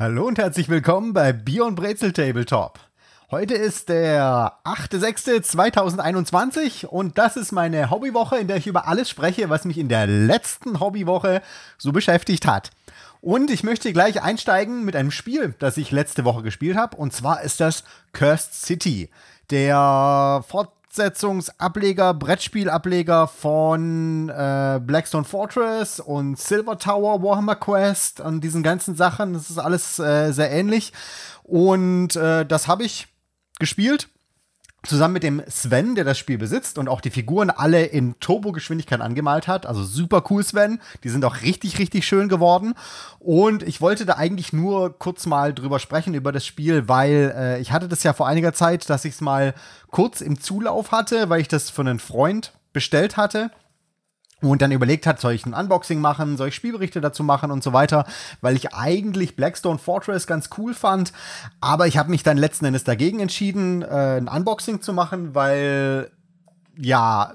Hallo und herzlich willkommen bei Bier und Brezel Tabletop. Heute ist der 8.6.2021 und das ist meine Hobbywoche, in der ich über alles spreche, was mich in der letzten Hobbywoche so beschäftigt hat. Und ich möchte gleich einsteigen mit einem Spiel, das ich letzte Woche gespielt habe. Und zwar ist das Cursed City. Der Fort Fortsetzungsableger, Brettspielableger von äh, Blackstone Fortress und Silver Tower, Warhammer Quest und diesen ganzen Sachen. Das ist alles äh, sehr ähnlich. Und äh, das habe ich gespielt zusammen mit dem Sven, der das Spiel besitzt und auch die Figuren alle in Turbo-Geschwindigkeit angemalt hat. Also super cool, Sven. Die sind auch richtig, richtig schön geworden. Und ich wollte da eigentlich nur kurz mal drüber sprechen, über das Spiel, weil äh, ich hatte das ja vor einiger Zeit, dass ich es mal kurz im Zulauf hatte, weil ich das von einem Freund bestellt hatte und dann überlegt hat, soll ich ein Unboxing machen, soll ich Spielberichte dazu machen und so weiter, weil ich eigentlich Blackstone Fortress ganz cool fand, aber ich habe mich dann letzten Endes dagegen entschieden, äh, ein Unboxing zu machen, weil ja,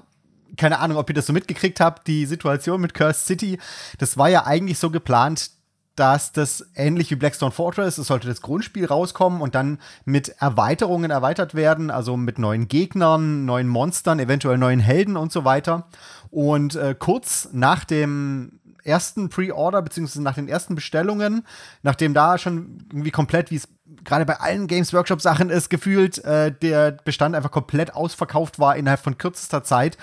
keine Ahnung, ob ihr das so mitgekriegt habt, die Situation mit Cursed City, das war ja eigentlich so geplant, dass das ähnlich wie Blackstone Fortress, es sollte das Grundspiel rauskommen und dann mit Erweiterungen erweitert werden, also mit neuen Gegnern, neuen Monstern, eventuell neuen Helden und so weiter. Und äh, kurz nach dem ersten Pre-Order, beziehungsweise nach den ersten Bestellungen, nachdem da schon irgendwie komplett, wie es gerade bei allen Games Workshop Sachen ist, gefühlt, äh, der Bestand einfach komplett ausverkauft war innerhalb von kürzester Zeit,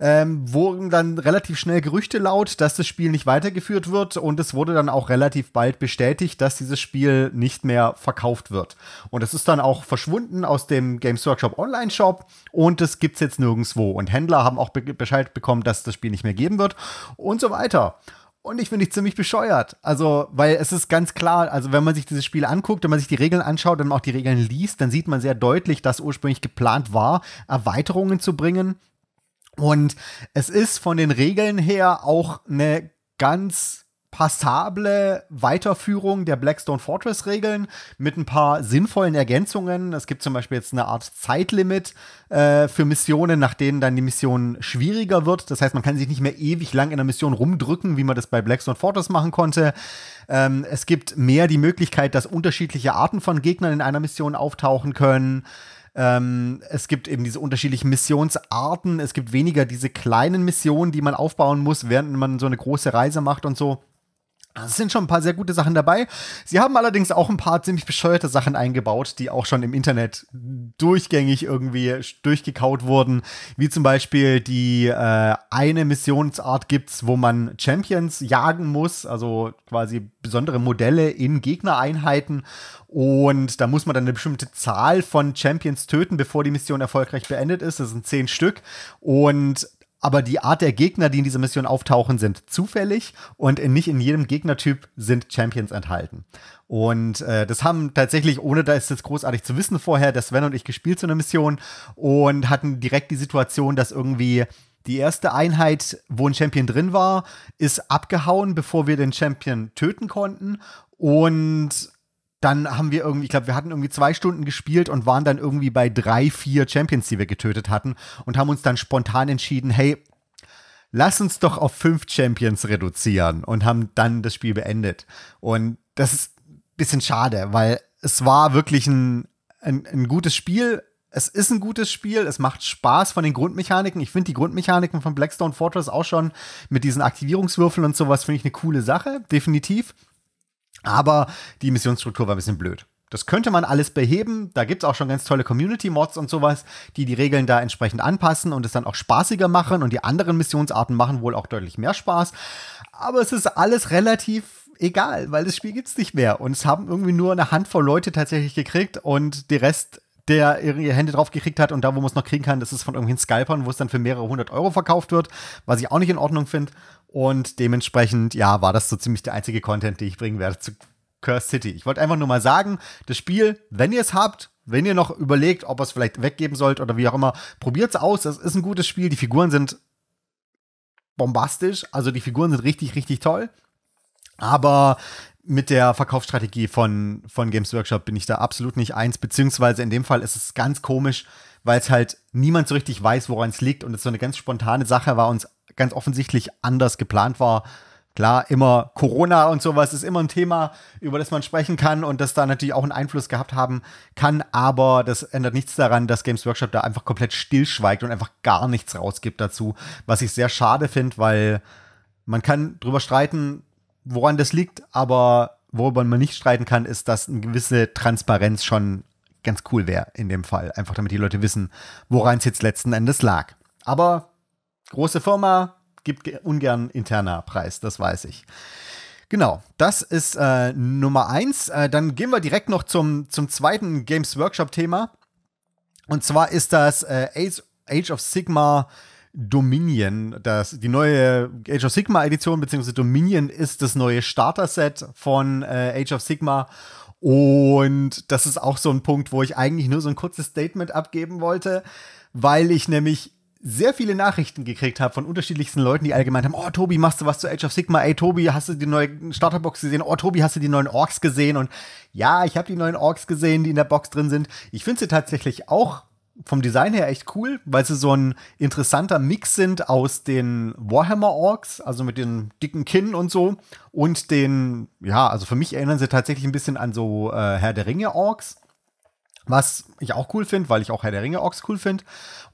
ähm, wurden dann relativ schnell Gerüchte laut, dass das Spiel nicht weitergeführt wird und es wurde dann auch relativ bald bestätigt, dass dieses Spiel nicht mehr verkauft wird. Und es ist dann auch verschwunden aus dem Games Workshop Online Shop und es gibt's jetzt nirgendwo. Und Händler haben auch be Bescheid bekommen, dass das Spiel nicht mehr geben wird und so weiter. Und ich finde ich ziemlich bescheuert. Also, weil es ist ganz klar, also wenn man sich dieses Spiel anguckt, wenn man sich die Regeln anschaut und auch die Regeln liest, dann sieht man sehr deutlich, dass ursprünglich geplant war, Erweiterungen zu bringen und es ist von den Regeln her auch eine ganz passable Weiterführung der Blackstone Fortress Regeln mit ein paar sinnvollen Ergänzungen. Es gibt zum Beispiel jetzt eine Art Zeitlimit äh, für Missionen, nach denen dann die Mission schwieriger wird. Das heißt, man kann sich nicht mehr ewig lang in der Mission rumdrücken, wie man das bei Blackstone Fortress machen konnte. Ähm, es gibt mehr die Möglichkeit, dass unterschiedliche Arten von Gegnern in einer Mission auftauchen können. Ähm, es gibt eben diese unterschiedlichen Missionsarten. Es gibt weniger diese kleinen Missionen, die man aufbauen muss, während man so eine große Reise macht und so. Ah, es sind schon ein paar sehr gute Sachen dabei. Sie haben allerdings auch ein paar ziemlich bescheuerte Sachen eingebaut, die auch schon im Internet durchgängig irgendwie durchgekaut wurden. Wie zum Beispiel die äh, eine Missionsart gibt's, wo man Champions jagen muss, also quasi besondere Modelle in Gegnereinheiten. Und da muss man dann eine bestimmte Zahl von Champions töten, bevor die Mission erfolgreich beendet ist. Das sind zehn Stück. Und aber die Art der Gegner, die in dieser Mission auftauchen, sind zufällig und nicht in jedem Gegnertyp sind Champions enthalten. Und äh, das haben tatsächlich, ohne da ist jetzt großartig zu wissen vorher, dass Sven und ich gespielt zu einer Mission und hatten direkt die Situation, dass irgendwie die erste Einheit, wo ein Champion drin war, ist abgehauen, bevor wir den Champion töten konnten. Und dann haben wir irgendwie, ich glaube, wir hatten irgendwie zwei Stunden gespielt und waren dann irgendwie bei drei, vier Champions, die wir getötet hatten und haben uns dann spontan entschieden, hey, lass uns doch auf fünf Champions reduzieren und haben dann das Spiel beendet. Und das ist ein bisschen schade, weil es war wirklich ein, ein, ein gutes Spiel. Es ist ein gutes Spiel, es macht Spaß von den Grundmechaniken. Ich finde die Grundmechaniken von Blackstone Fortress auch schon mit diesen Aktivierungswürfeln und sowas, finde ich eine coole Sache, definitiv. Aber die Missionsstruktur war ein bisschen blöd. Das könnte man alles beheben. Da gibt es auch schon ganz tolle Community-Mods und sowas, die die Regeln da entsprechend anpassen und es dann auch spaßiger machen. Und die anderen Missionsarten machen wohl auch deutlich mehr Spaß. Aber es ist alles relativ egal, weil das Spiel gibt's nicht mehr. Und es haben irgendwie nur eine Handvoll Leute tatsächlich gekriegt und der Rest der ihre Hände drauf gekriegt hat und da, wo man es noch kriegen kann, das ist von irgendwelchen Skypern, wo es dann für mehrere hundert Euro verkauft wird, was ich auch nicht in Ordnung finde. Und dementsprechend, ja, war das so ziemlich der einzige Content, den ich bringen werde zu Curse City. Ich wollte einfach nur mal sagen, das Spiel, wenn ihr es habt, wenn ihr noch überlegt, ob ihr es vielleicht weggeben sollt oder wie auch immer, probiert es aus. Es ist ein gutes Spiel. Die Figuren sind bombastisch. Also die Figuren sind richtig, richtig toll. Aber mit der Verkaufsstrategie von, von Games Workshop bin ich da absolut nicht eins, beziehungsweise in dem Fall ist es ganz komisch, weil es halt niemand so richtig weiß, woran es liegt und es so eine ganz spontane Sache war uns ganz offensichtlich anders geplant war. Klar, immer Corona und sowas ist immer ein Thema, über das man sprechen kann und das da natürlich auch einen Einfluss gehabt haben kann, aber das ändert nichts daran, dass Games Workshop da einfach komplett stillschweigt und einfach gar nichts rausgibt dazu, was ich sehr schade finde, weil man kann drüber streiten, woran das liegt, aber worüber man nicht streiten kann, ist, dass eine gewisse Transparenz schon ganz cool wäre in dem Fall. Einfach damit die Leute wissen, woran es jetzt letzten Endes lag. Aber große Firma gibt ungern interner Preis, das weiß ich. Genau, das ist äh, Nummer eins. Äh, dann gehen wir direkt noch zum, zum zweiten Games Workshop-Thema. Und zwar ist das äh, Age, Age of Sigma Dominion. Das, die neue Age of Sigma Edition beziehungsweise Dominion ist das neue Starter-Set von äh, Age of Sigma. Und das ist auch so ein Punkt, wo ich eigentlich nur so ein kurzes Statement abgeben wollte, weil ich nämlich sehr viele Nachrichten gekriegt habe von unterschiedlichsten Leuten, die allgemein haben, oh Tobi, machst du was zu Age of Sigma? Ey Tobi, hast du die neue Starterbox gesehen? Oh Tobi, hast du die neuen Orks gesehen? Und ja, ich habe die neuen Orks gesehen, die in der Box drin sind. Ich finde sie tatsächlich auch vom Design her echt cool, weil sie so ein interessanter Mix sind aus den Warhammer Orks, also mit den dicken Kinn und so, und den, ja, also für mich erinnern sie tatsächlich ein bisschen an so äh, Herr der Ringe Orks, was ich auch cool finde, weil ich auch Herr der Ringe Orks cool finde.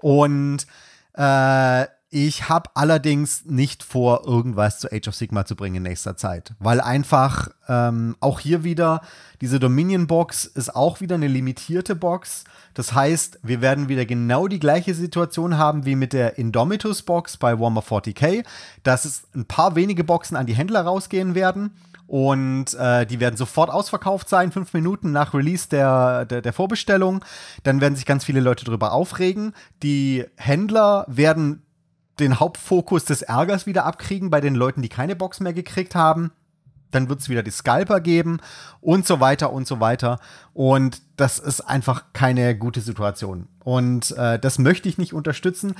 Und äh, ich habe allerdings nicht vor, irgendwas zu Age of Sigma zu bringen in nächster Zeit, weil einfach ähm, auch hier wieder diese Dominion-Box ist auch wieder eine limitierte Box. Das heißt, wir werden wieder genau die gleiche Situation haben wie mit der Indomitus-Box bei Warhammer 40k, dass es ein paar wenige Boxen an die Händler rausgehen werden. Und äh, die werden sofort ausverkauft sein, fünf Minuten nach Release der, der, der Vorbestellung. Dann werden sich ganz viele Leute darüber aufregen. Die Händler werden den Hauptfokus des Ärgers wieder abkriegen bei den Leuten, die keine Box mehr gekriegt haben. Dann wird es wieder die Scalper geben und so weiter und so weiter. Und das ist einfach keine gute Situation. Und äh, das möchte ich nicht unterstützen.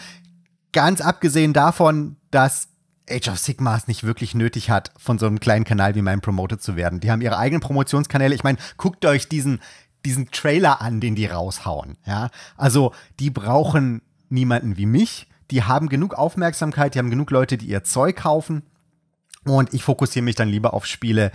Ganz abgesehen davon, dass Age of Sigma es nicht wirklich nötig hat, von so einem kleinen Kanal wie meinem promoted zu werden. Die haben ihre eigenen Promotionskanäle. Ich meine, guckt euch diesen, diesen Trailer an, den die raushauen. Ja? Also, die brauchen niemanden wie mich die haben genug Aufmerksamkeit, die haben genug Leute, die ihr Zeug kaufen. Und ich fokussiere mich dann lieber auf Spiele,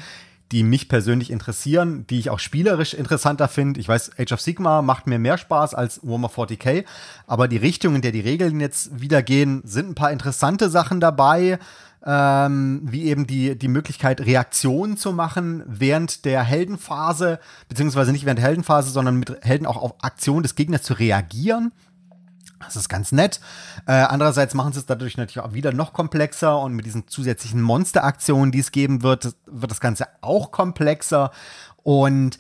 die mich persönlich interessieren, die ich auch spielerisch interessanter finde. Ich weiß, Age of Sigma macht mir mehr Spaß als Warhammer 40k, aber die Richtung, in der die Regeln jetzt wieder gehen, sind ein paar interessante Sachen dabei. Ähm, wie eben die, die Möglichkeit, Reaktionen zu machen während der Heldenphase, beziehungsweise nicht während der Heldenphase, sondern mit Helden auch auf Aktionen des Gegners zu reagieren. Das ist ganz nett. Äh, andererseits machen sie es dadurch natürlich auch wieder noch komplexer und mit diesen zusätzlichen Monster-Aktionen, die es geben wird, wird das Ganze auch komplexer. Und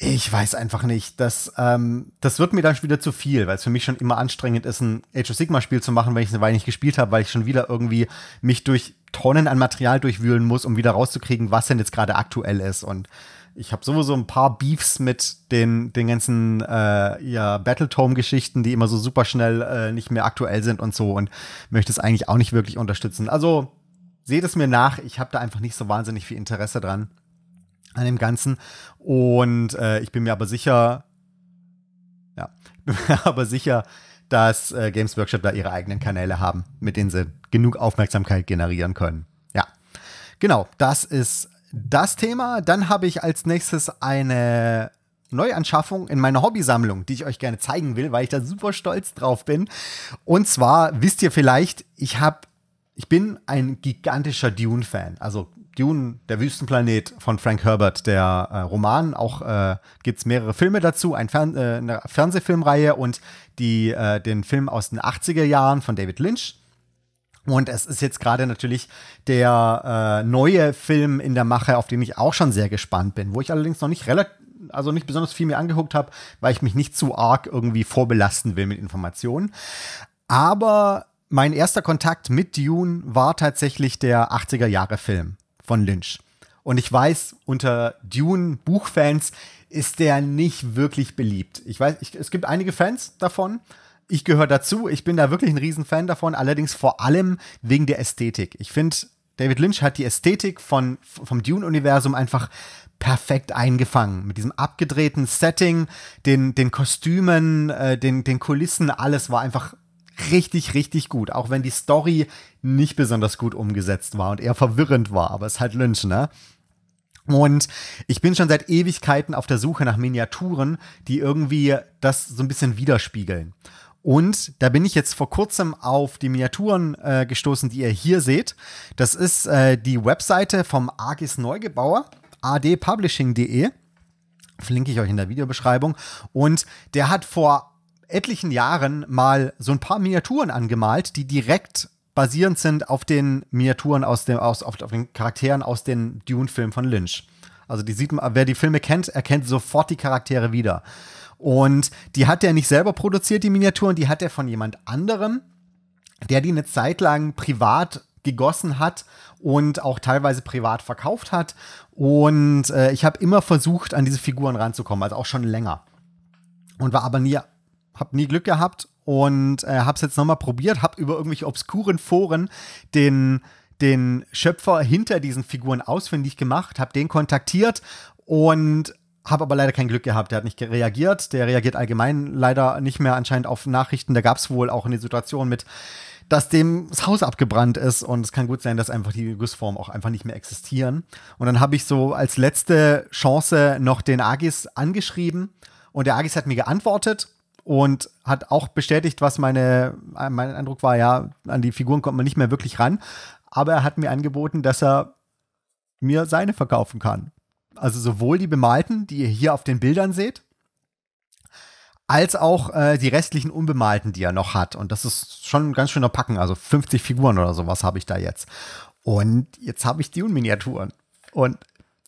ich weiß einfach nicht, das, ähm, das wird mir dann wieder zu viel, weil es für mich schon immer anstrengend ist, ein Age of Sigma-Spiel zu machen, wenn ich es eine Weile nicht gespielt habe, weil ich schon wieder irgendwie mich durch Tonnen an Material durchwühlen muss, um wieder rauszukriegen, was denn jetzt gerade aktuell ist. Und ich habe sowieso ein paar Beefs mit den, den ganzen äh, ja, Battletome-Geschichten, die immer so super schnell äh, nicht mehr aktuell sind und so und möchte es eigentlich auch nicht wirklich unterstützen. Also seht es mir nach, ich habe da einfach nicht so wahnsinnig viel Interesse dran an dem Ganzen. Und äh, ich bin mir aber sicher, ja, bin mir aber sicher, dass äh, Games Workshop da ihre eigenen Kanäle haben, mit denen sie genug Aufmerksamkeit generieren können. Ja, genau, das ist das Thema. Dann habe ich als nächstes eine Neuanschaffung in meiner Hobbysammlung, die ich euch gerne zeigen will, weil ich da super stolz drauf bin. Und zwar wisst ihr vielleicht, ich habe ich bin ein gigantischer Dune-Fan. Also Dune, der Wüstenplanet von Frank Herbert, der äh, Roman. Auch äh, gibt es mehrere Filme dazu, ein Fern äh, eine Fernsehfilmreihe und die, äh, den Film aus den 80er Jahren von David Lynch. Und es ist jetzt gerade natürlich der äh, neue Film in der Mache, auf den ich auch schon sehr gespannt bin, wo ich allerdings noch nicht relativ also nicht besonders viel mir angeguckt habe, weil ich mich nicht zu arg irgendwie vorbelasten will mit Informationen. Aber mein erster Kontakt mit Dune war tatsächlich der 80er Jahre Film von Lynch. Und ich weiß, unter Dune Buchfans ist der nicht wirklich beliebt. Ich weiß, ich, es gibt einige Fans davon, ich gehöre dazu. Ich bin da wirklich ein Riesenfan davon, allerdings vor allem wegen der Ästhetik. Ich finde, David Lynch hat die Ästhetik von, vom Dune-Universum einfach perfekt eingefangen. Mit diesem abgedrehten Setting, den, den Kostümen, äh, den, den Kulissen, alles war einfach richtig, richtig gut. Auch wenn die Story nicht besonders gut umgesetzt war und eher verwirrend war, aber es ist halt Lynch, ne? Und ich bin schon seit Ewigkeiten auf der Suche nach Miniaturen, die irgendwie das so ein bisschen widerspiegeln. Und da bin ich jetzt vor kurzem auf die Miniaturen äh, gestoßen, die ihr hier seht. Das ist äh, die Webseite vom Argis Neugebauer, adpublishing.de. Verlinke ich euch in der Videobeschreibung. Und der hat vor etlichen Jahren mal so ein paar Miniaturen angemalt, die direkt basierend sind auf den Miniaturen aus dem, aus, auf, auf den Charakteren aus den Dune-Filmen von Lynch. Also die sieht man, wer die Filme kennt, erkennt sofort die Charaktere wieder. Und die hat er nicht selber produziert, die Miniaturen, die hat er von jemand anderem, der die eine Zeit lang privat gegossen hat und auch teilweise privat verkauft hat. Und äh, ich habe immer versucht, an diese Figuren ranzukommen, also auch schon länger. Und war aber nie, habe nie Glück gehabt und äh, habe es jetzt nochmal probiert, habe über irgendwelche obskuren Foren den, den Schöpfer hinter diesen Figuren ausfindig gemacht, habe den kontaktiert und habe aber leider kein Glück gehabt. Der hat nicht reagiert. Der reagiert allgemein leider nicht mehr anscheinend auf Nachrichten. Da gab es wohl auch eine Situation mit, dass dem das Haus abgebrannt ist und es kann gut sein, dass einfach die Gussformen auch einfach nicht mehr existieren. Und dann habe ich so als letzte Chance noch den Agis angeschrieben und der Agis hat mir geantwortet und hat auch bestätigt, was meine, mein Eindruck war, ja, an die Figuren kommt man nicht mehr wirklich ran. Aber er hat mir angeboten, dass er mir seine verkaufen kann. Also sowohl die bemalten, die ihr hier auf den Bildern seht, als auch äh, die restlichen unbemalten, die er noch hat. Und das ist schon ein ganz schöner Packen. Also 50 Figuren oder sowas habe ich da jetzt. Und jetzt habe ich Dune Miniaturen. Und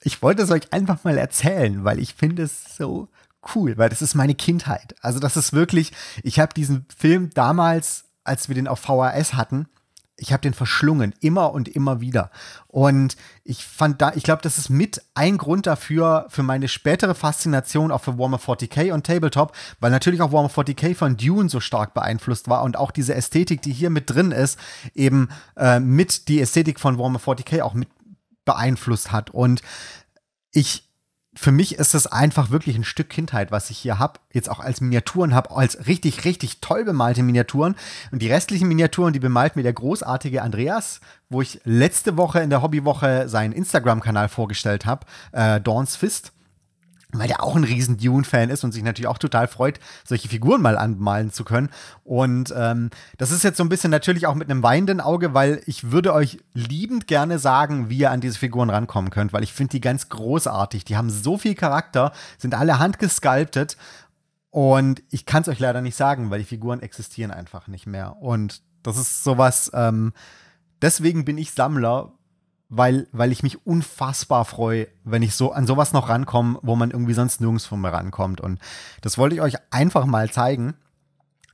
ich wollte es euch einfach mal erzählen, weil ich finde es so cool, weil das ist meine Kindheit. Also das ist wirklich, ich habe diesen Film damals, als wir den auf VHS hatten, ich habe den verschlungen, immer und immer wieder. Und ich fand da, ich glaube, das ist mit ein Grund dafür, für meine spätere Faszination auch für Warhammer 40k und Tabletop, weil natürlich auch Warhammer 40k von Dune so stark beeinflusst war und auch diese Ästhetik, die hier mit drin ist, eben äh, mit die Ästhetik von Warhammer 40k auch mit beeinflusst hat. Und ich für mich ist das einfach wirklich ein Stück Kindheit, was ich hier habe. Jetzt auch als Miniaturen habe, als richtig, richtig toll bemalte Miniaturen. Und die restlichen Miniaturen, die bemalt mir der großartige Andreas, wo ich letzte Woche in der Hobbywoche seinen Instagram-Kanal vorgestellt habe, äh, Dawn's Fist weil der auch ein riesen Dune-Fan ist und sich natürlich auch total freut, solche Figuren mal anmalen zu können. Und ähm, das ist jetzt so ein bisschen natürlich auch mit einem weinenden Auge, weil ich würde euch liebend gerne sagen, wie ihr an diese Figuren rankommen könnt, weil ich finde die ganz großartig. Die haben so viel Charakter, sind alle handgesculptet und ich kann es euch leider nicht sagen, weil die Figuren existieren einfach nicht mehr. Und das ist sowas, ähm, deswegen bin ich Sammler, weil, weil ich mich unfassbar freue, wenn ich so an sowas noch rankomme, wo man irgendwie sonst nirgends von mir rankommt. Und das wollte ich euch einfach mal zeigen.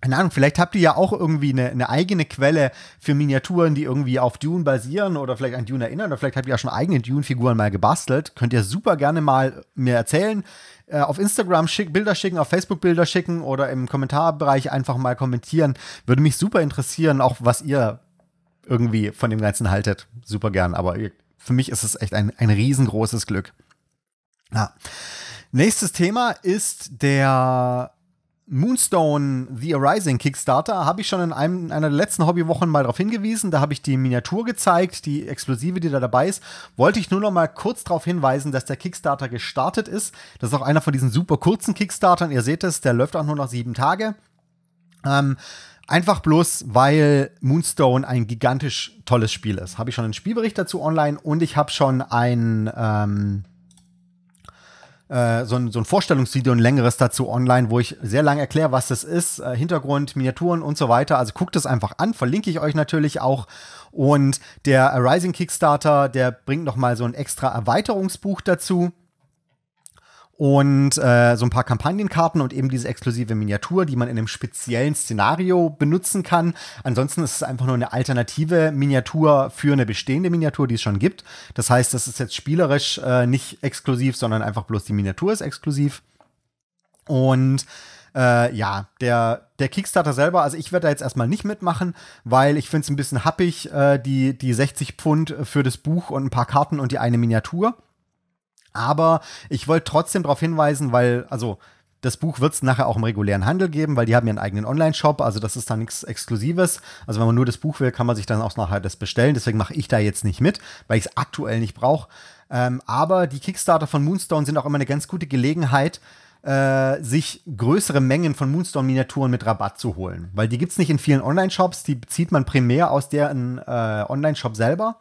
Keine Ahnung, vielleicht habt ihr ja auch irgendwie eine, eine eigene Quelle für Miniaturen, die irgendwie auf Dune basieren oder vielleicht an Dune erinnern oder vielleicht habt ihr ja schon eigene Dune-Figuren mal gebastelt. Könnt ihr super gerne mal mir erzählen. Äh, auf Instagram schick, Bilder schicken, auf Facebook Bilder schicken oder im Kommentarbereich einfach mal kommentieren. Würde mich super interessieren, auch was ihr irgendwie von dem Ganzen haltet, super gern. Aber für mich ist es echt ein, ein riesengroßes Glück. Ja. Nächstes Thema ist der Moonstone The Arising Kickstarter. Habe ich schon in einem, einer der letzten Hobbywochen mal darauf hingewiesen. Da habe ich die Miniatur gezeigt, die Explosive, die da dabei ist. Wollte ich nur noch mal kurz darauf hinweisen, dass der Kickstarter gestartet ist. Das ist auch einer von diesen super kurzen Kickstartern. Ihr seht es, der läuft auch nur noch sieben Tage. Ähm, Einfach bloß, weil Moonstone ein gigantisch tolles Spiel ist. Habe ich schon einen Spielbericht dazu online und ich habe schon ein, ähm, äh, so ein, so ein Vorstellungsvideo, ein längeres dazu online, wo ich sehr lange erkläre, was das ist, äh, Hintergrund, Miniaturen und so weiter. Also guckt es einfach an, verlinke ich euch natürlich auch. Und der Rising Kickstarter, der bringt nochmal so ein extra Erweiterungsbuch dazu und äh, so ein paar Kampagnenkarten und eben diese exklusive Miniatur, die man in einem speziellen Szenario benutzen kann. Ansonsten ist es einfach nur eine alternative Miniatur für eine bestehende Miniatur, die es schon gibt. Das heißt, das ist jetzt spielerisch äh, nicht exklusiv, sondern einfach bloß die Miniatur ist exklusiv. Und äh, ja, der, der Kickstarter selber, also ich werde da jetzt erstmal nicht mitmachen, weil ich finde es ein bisschen happig, äh, die, die 60 Pfund für das Buch und ein paar Karten und die eine Miniatur. Aber ich wollte trotzdem darauf hinweisen, weil, also, das Buch wird es nachher auch im regulären Handel geben, weil die haben ihren eigenen Online-Shop, also das ist da nichts Exklusives. Also wenn man nur das Buch will, kann man sich dann auch nachher das bestellen. Deswegen mache ich da jetzt nicht mit, weil ich es aktuell nicht brauche. Ähm, aber die Kickstarter von Moonstone sind auch immer eine ganz gute Gelegenheit, äh, sich größere Mengen von Moonstone-Miniaturen mit Rabatt zu holen. Weil die gibt es nicht in vielen Online-Shops, die bezieht man primär aus deren äh, Online-Shop selber.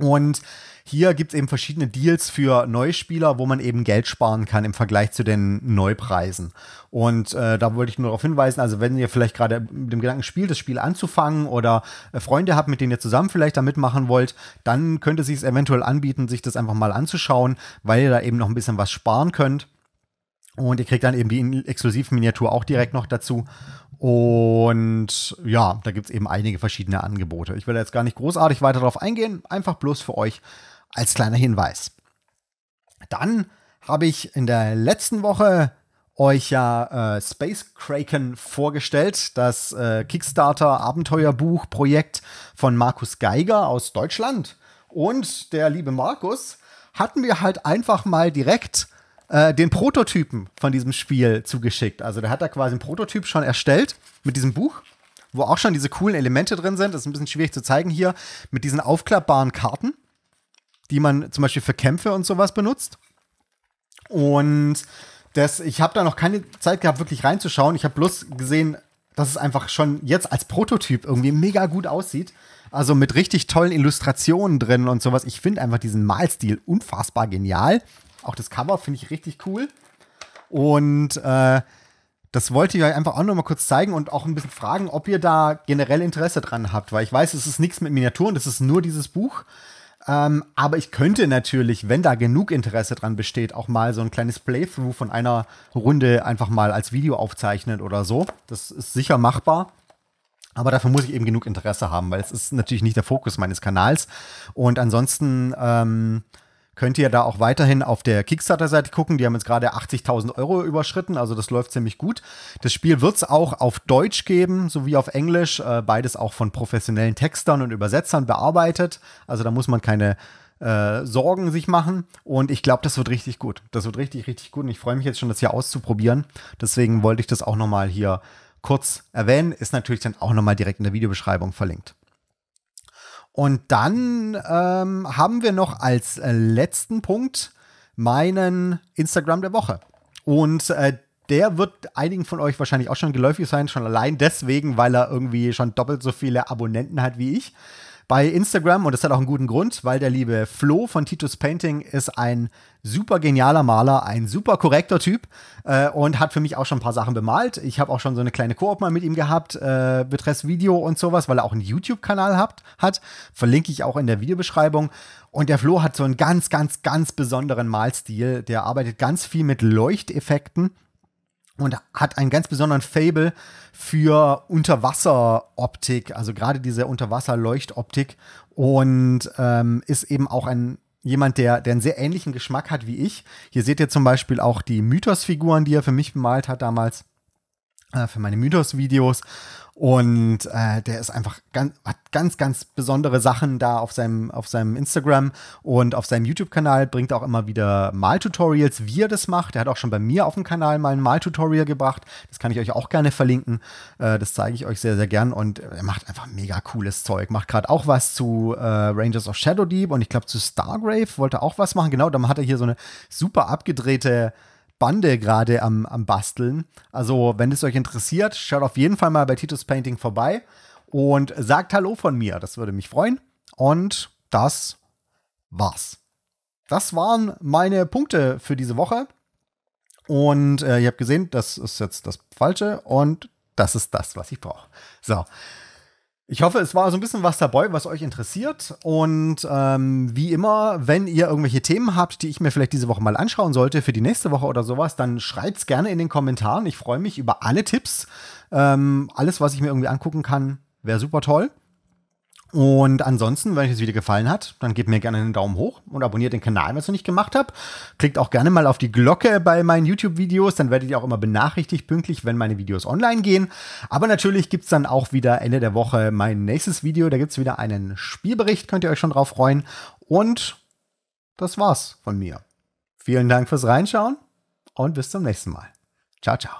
Und hier gibt es eben verschiedene Deals für Neuspieler, wo man eben Geld sparen kann im Vergleich zu den Neupreisen. Und äh, da wollte ich nur darauf hinweisen, also wenn ihr vielleicht gerade mit dem Gedanken spielt, das Spiel anzufangen oder äh, Freunde habt, mit denen ihr zusammen vielleicht da mitmachen wollt, dann könnte es eventuell anbieten, sich das einfach mal anzuschauen, weil ihr da eben noch ein bisschen was sparen könnt. Und ihr kriegt dann eben die Exklusivminiatur auch direkt noch dazu. Und ja, da gibt es eben einige verschiedene Angebote. Ich will jetzt gar nicht großartig weiter darauf eingehen, einfach bloß für euch als kleiner Hinweis. Dann habe ich in der letzten Woche euch ja äh, Space Kraken vorgestellt, das äh, Kickstarter-Abenteuerbuch-Projekt von Markus Geiger aus Deutschland. Und der liebe Markus hatten wir halt einfach mal direkt äh, den Prototypen von diesem Spiel zugeschickt. Also der hat da quasi einen Prototyp schon erstellt mit diesem Buch, wo auch schon diese coolen Elemente drin sind. Das ist ein bisschen schwierig zu zeigen hier, mit diesen aufklappbaren Karten, die man zum Beispiel für Kämpfe und sowas benutzt. Und das, ich habe da noch keine Zeit gehabt, wirklich reinzuschauen. Ich habe bloß gesehen, dass es einfach schon jetzt als Prototyp irgendwie mega gut aussieht. Also mit richtig tollen Illustrationen drin und sowas. Ich finde einfach diesen Malstil unfassbar genial. Auch das Cover finde ich richtig cool. Und äh, das wollte ich euch einfach auch nochmal kurz zeigen und auch ein bisschen fragen, ob ihr da generell Interesse dran habt, weil ich weiß, es ist nichts mit Miniaturen, das ist nur dieses Buch. Ähm, aber ich könnte natürlich, wenn da genug Interesse dran besteht, auch mal so ein kleines Playthrough von einer Runde einfach mal als Video aufzeichnen oder so. Das ist sicher machbar. Aber dafür muss ich eben genug Interesse haben, weil es ist natürlich nicht der Fokus meines Kanals. Und ansonsten ähm, könnt ihr da auch weiterhin auf der Kickstarter-Seite gucken. Die haben jetzt gerade 80.000 Euro überschritten, also das läuft ziemlich gut. Das Spiel wird es auch auf Deutsch geben, sowie auf Englisch. Äh, beides auch von professionellen Textern und Übersetzern bearbeitet. Also da muss man keine äh, Sorgen sich machen. Und ich glaube, das wird richtig gut. Das wird richtig, richtig gut. Und ich freue mich jetzt schon, das hier auszuprobieren. Deswegen wollte ich das auch nochmal hier kurz erwähnen. Ist natürlich dann auch nochmal direkt in der Videobeschreibung verlinkt. Und dann ähm, haben wir noch als äh, letzten Punkt meinen Instagram der Woche. Und äh, der wird einigen von euch wahrscheinlich auch schon geläufig sein, schon allein deswegen, weil er irgendwie schon doppelt so viele Abonnenten hat wie ich bei Instagram und das hat auch einen guten Grund, weil der liebe Flo von Titus Painting ist ein super genialer Maler, ein super korrekter Typ äh, und hat für mich auch schon ein paar Sachen bemalt. Ich habe auch schon so eine kleine Koop mal mit ihm gehabt, äh, betreffs Video und sowas, weil er auch einen YouTube-Kanal hat, hat. Verlinke ich auch in der Videobeschreibung. Und der Flo hat so einen ganz, ganz, ganz besonderen Malstil. Der arbeitet ganz viel mit Leuchteffekten und hat einen ganz besonderen Fable für Unterwasseroptik, also gerade diese Unterwasserleuchtoptik und ähm, ist eben auch ein jemand, der, der einen sehr ähnlichen Geschmack hat wie ich. Hier seht ihr zum Beispiel auch die Mythos-Figuren, die er für mich bemalt hat damals, äh, für meine Mythos-Videos. Und äh, der ist einfach ganz, hat ganz, ganz besondere Sachen da auf seinem, auf seinem Instagram und auf seinem YouTube-Kanal bringt auch immer wieder Maltutorials, wie er das macht. Er hat auch schon bei mir auf dem Kanal mal ein Maltutorial gebracht. Das kann ich euch auch gerne verlinken. Äh, das zeige ich euch sehr, sehr gern. Und er macht einfach mega cooles Zeug. Macht gerade auch was zu äh, Rangers of Shadow Deep und ich glaube zu Stargrave wollte auch was machen. Genau, dann hat er hier so eine super abgedrehte Bande gerade am, am Basteln. Also, wenn es euch interessiert, schaut auf jeden Fall mal bei Titus Painting vorbei und sagt Hallo von mir. Das würde mich freuen. Und das war's. Das waren meine Punkte für diese Woche. Und äh, ihr habt gesehen, das ist jetzt das Falsche und das ist das, was ich brauche. So. Ich hoffe, es war so ein bisschen was dabei, was euch interessiert. Und ähm, wie immer, wenn ihr irgendwelche Themen habt, die ich mir vielleicht diese Woche mal anschauen sollte für die nächste Woche oder sowas, dann schreibt's gerne in den Kommentaren. Ich freue mich über alle Tipps. Ähm, alles, was ich mir irgendwie angucken kann, wäre super toll. Und ansonsten, wenn euch das Video gefallen hat, dann gebt mir gerne einen Daumen hoch und abonniert den Kanal, wenn ihr es noch nicht gemacht habt. Klickt auch gerne mal auf die Glocke bei meinen YouTube-Videos, dann werdet ihr auch immer benachrichtigt pünktlich, wenn meine Videos online gehen. Aber natürlich gibt's dann auch wieder Ende der Woche mein nächstes Video. Da gibt's wieder einen Spielbericht, könnt ihr euch schon drauf freuen. Und das war's von mir. Vielen Dank fürs Reinschauen und bis zum nächsten Mal. Ciao, ciao.